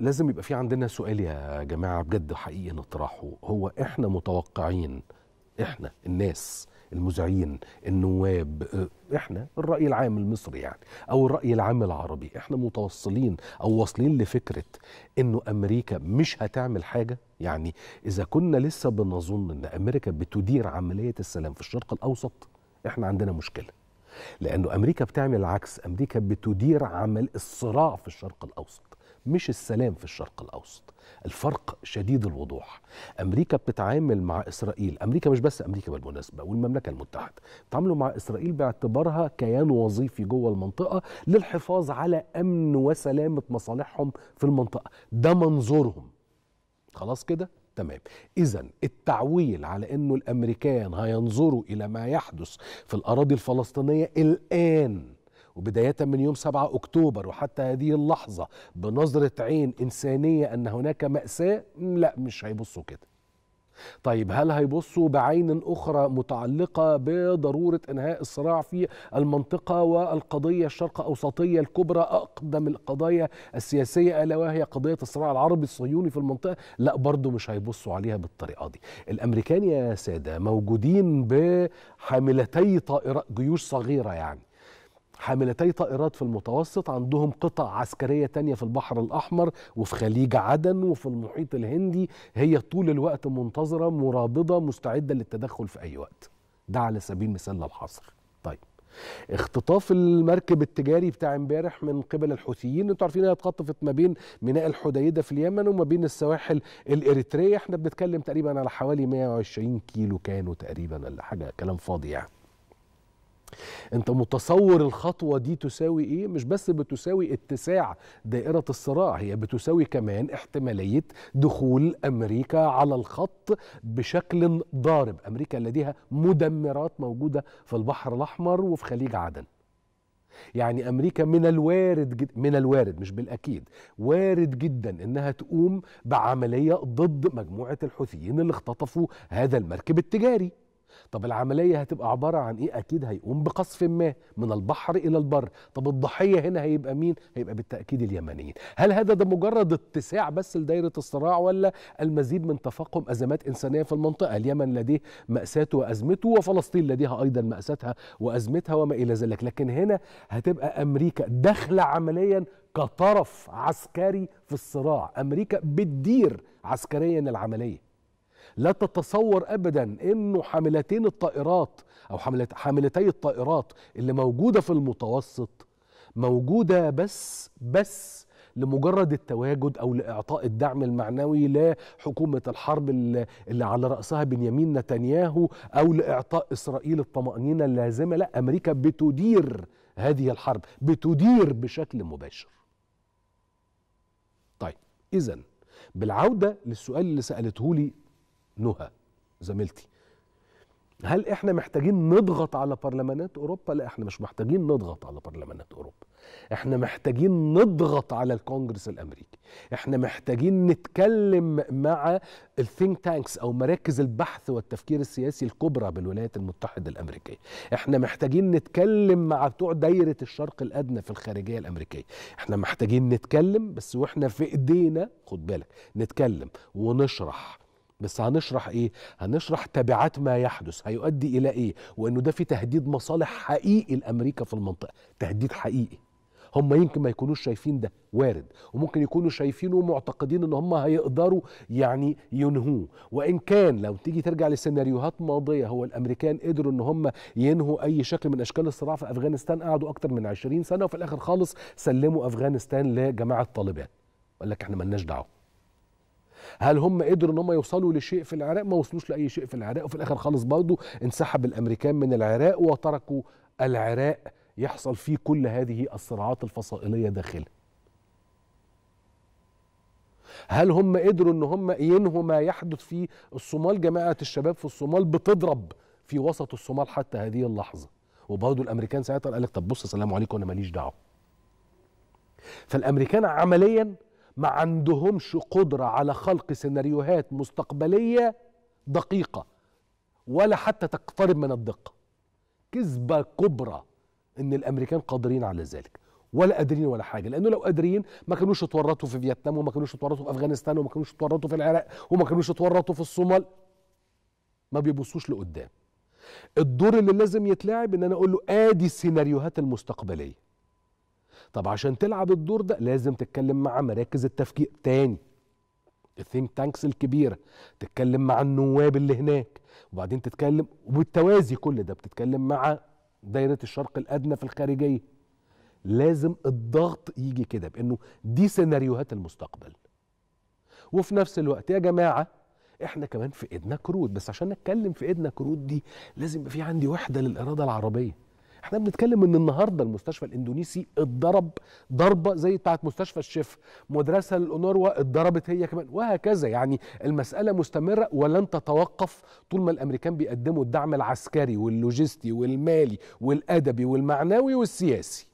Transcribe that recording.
لازم يبقى في عندنا سؤال يا جماعه بجد حقيقي نطرحه هو احنا متوقعين احنا الناس المذيعين النواب احنا الراي العام المصري يعني او الراي العام العربي احنا متوصلين او واصلين لفكره انه امريكا مش هتعمل حاجه يعني اذا كنا لسه بنظن ان امريكا بتدير عمليه السلام في الشرق الاوسط احنا عندنا مشكله لانه امريكا بتعمل العكس امريكا بتدير عمل الصراع في الشرق الاوسط مش السلام في الشرق الاوسط الفرق شديد الوضوح امريكا بتتعامل مع اسرائيل امريكا مش بس امريكا بالمناسبه والمملكه المتحده بتتعاملوا مع اسرائيل باعتبارها كيان وظيفي جوه المنطقه للحفاظ على امن وسلامه مصالحهم في المنطقه ده منظورهم خلاص كده تمام اذا التعويل على انه الامريكان هينظروا الى ما يحدث في الاراضي الفلسطينيه الان وبداية من يوم 7 أكتوبر وحتى هذه اللحظة بنظرة عين إنسانية أن هناك مأساة لا مش هيبصوا كده طيب هل هيبصوا بعين أخرى متعلقة بضرورة إنهاء الصراع في المنطقة والقضية الشرق أوسطية الكبرى أقدم القضايا السياسية ألا وهي قضية الصراع العربي الصهيوني في المنطقة لا برضو مش هيبصوا عليها بالطريقة دي الأمريكان يا سادة موجودين بحاملتي طائرات جيوش صغيرة يعني حاملتي طائرات في المتوسط عندهم قطع عسكرية تانية في البحر الأحمر وفي خليج عدن وفي المحيط الهندي هي طول الوقت منتظرة مرابضة مستعدة للتدخل في أي وقت ده على سبيل المثال لو حصل طيب اختطاف المركب التجاري بتاع امبارح من قبل الحوثيين انتوا عارفين هي اتخطفت ما بين ميناء الحديده في اليمن وما بين السواحل الاريتريه احنا بنتكلم تقريبا على حوالي 120 كيلو كانوا تقريبا ولا حاجه كلام فاضي يعني انت متصور الخطوه دي تساوي ايه مش بس بتساوي اتساع دائره الصراع هي بتساوي كمان احتماليه دخول امريكا على الخط بشكل ضارب امريكا لديها مدمرات موجوده في البحر الاحمر وفي خليج عدن يعني امريكا من الوارد جد من الوارد مش بالاكيد وارد جدا انها تقوم بعمليه ضد مجموعه الحوثيين اللي اختطفوا هذا المركب التجاري طب العملية هتبقى عبارة عن إيه؟ أكيد هيقوم بقصف ما من البحر إلى البر طب الضحية هنا هيبقى مين؟ هيبقى بالتأكيد اليمنيين هل هذا ده مجرد اتساع بس لدايرة الصراع ولا المزيد من تفاقم أزمات إنسانية في المنطقة اليمن لديه مأساته وأزمته وفلسطين لديها أيضا مأساتها وأزمتها وما إلى ذلك لكن هنا هتبقى أمريكا داخلة عمليا كطرف عسكري في الصراع أمريكا بتدير عسكريا العملية لا تتصور ابدا انه حاملتين الطائرات او حاملتي الطائرات اللي موجوده في المتوسط موجوده بس بس لمجرد التواجد او لاعطاء الدعم المعنوي لحكومه الحرب اللي على راسها بنيامين نتنياهو او لاعطاء اسرائيل الطمانينه اللازمه لا امريكا بتدير هذه الحرب بتدير بشكل مباشر طيب اذا بالعوده للسؤال اللي سالته لي نهى زميلتي هل احنا محتاجين نضغط على برلمانات اوروبا لا احنا مش محتاجين نضغط على برلمانات اوروبا احنا محتاجين نضغط على الكونجرس الامريكي احنا محتاجين نتكلم مع الثينك تانكس او مراكز البحث والتفكير السياسي الكبرى بالولايات المتحده الامريكيه احنا محتاجين نتكلم مع بتوع دايره الشرق الادنى في الخارجيه الامريكيه احنا محتاجين نتكلم بس واحنا في ايدينا خد بالك نتكلم ونشرح بس هنشرح ايه هنشرح تبعات ما يحدث هيؤدي الى ايه وانه ده في تهديد مصالح حقيقي لامريكا في المنطقه تهديد حقيقي هم يمكن ما يكونوش شايفين ده وارد وممكن يكونوا شايفينه ومعتقدين ان هم هيقدروا يعني ينهوه وان كان لو تيجي ترجع لسيناريوهات ماضيه هو الامريكان قدروا ان هم ينهوا اي شكل من اشكال الصراع في افغانستان قعدوا اكتر من 20 سنه وفي الاخر خالص سلموا افغانستان لجماعه طالبان قال لك احنا ملناش دعوه هل هم قدروا ان هم يوصلوا لشيء في العراق ما وصلوش لاي شيء في العراق وفي الاخر خالص برضه انسحب الامريكان من العراق وتركوا العراق يحصل فيه كل هذه الصراعات الفصائليه داخله هل هم قدروا ان هم ينهوا ما يحدث في الصومال جماعه الشباب في الصومال بتضرب في وسط الصومال حتى هذه اللحظه وبرضه الامريكان ساعتها قال لك طب بص السلام عليكم انا ماليش دعوه فالامريكان عمليا ما عندهمش قدرة على خلق سيناريوهات مستقبلية دقيقة ولا حتى تقترب من الدقة كذبة كبرى ان الامريكان قادرين على ذلك ولا قادرين ولا حاجه لانه لو قادرين ما كانوش اتورطوا في فيتنام وما كانوش اتورطوا في افغانستان وما كانوش اتورطوا في العراق وما كانوش اتورطوا في الصومال ما بيبصوش لقدام الدور اللي لازم يتلعب ان انا اقول له ادي السيناريوهات المستقبليه طب عشان تلعب الدور ده لازم تتكلم مع مراكز التفكير تاني الثينك تانكس الكبيره تتكلم مع النواب اللي هناك وبعدين تتكلم وبالتوازي كل ده بتتكلم مع دايره الشرق الادنى في الخارجيه لازم الضغط يجي كده بانه دي سيناريوهات المستقبل وفي نفس الوقت يا جماعه احنا كمان في ايدنا كروت بس عشان نتكلم في ايدنا كروت دي لازم يبقى في عندي وحده للاراده العربيه احنا بنتكلم ان النهارده المستشفى الاندونيسي اتضرب ضربه زي بتاعه مستشفى الشيف مدرسه للاونروا اتضربت هي كمان وهكذا يعني المساله مستمره ولن تتوقف طول ما الامريكان بيقدموا الدعم العسكري واللوجستي والمالي والادبي والمعنوي والسياسي